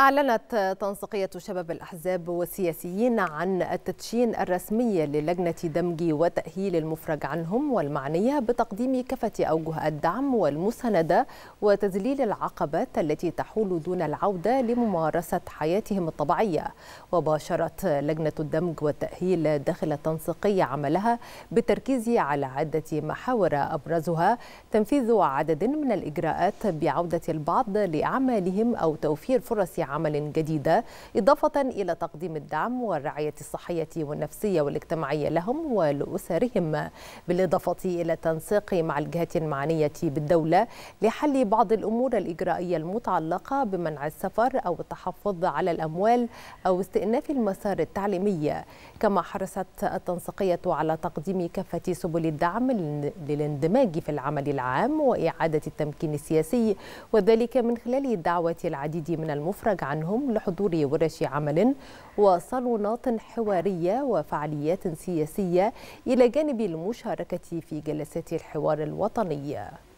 أعلنت تنسيقية شباب الأحزاب والسياسيين عن التدشين الرسمي للجنة دمج وتأهيل المفرج عنهم والمعنية بتقديم كافة أوجه الدعم والمساندة وتذليل العقبات التي تحول دون العودة لممارسة حياتهم الطبيعية وباشرت لجنة الدمج والتأهيل داخل التنسيقية عملها بالتركيز على عدة محاور أبرزها تنفيذ عدد من الإجراءات بعودة البعض لأعمالهم أو توفير فرص عمل جديدة إضافة إلى تقديم الدعم والرعاية الصحية والنفسية والاجتماعية لهم ولأسرهم بالإضافة إلى التنسيق مع الجهات المعنية بالدولة لحل بعض الأمور الإجرائية المتعلقة بمنع السفر أو التحفظ على الأموال أو استئناف المسار التعليمي كما حرصت التنسيقية على تقديم كافة سبل الدعم للاندماج في العمل العام وإعادة التمكين السياسي وذلك من خلال دعوة العديد من المفردات يفرج عنهم لحضور ورش عمل وصالونات حوارية وفعاليات سياسية إلى جانب المشاركة في جلسات الحوار الوطنية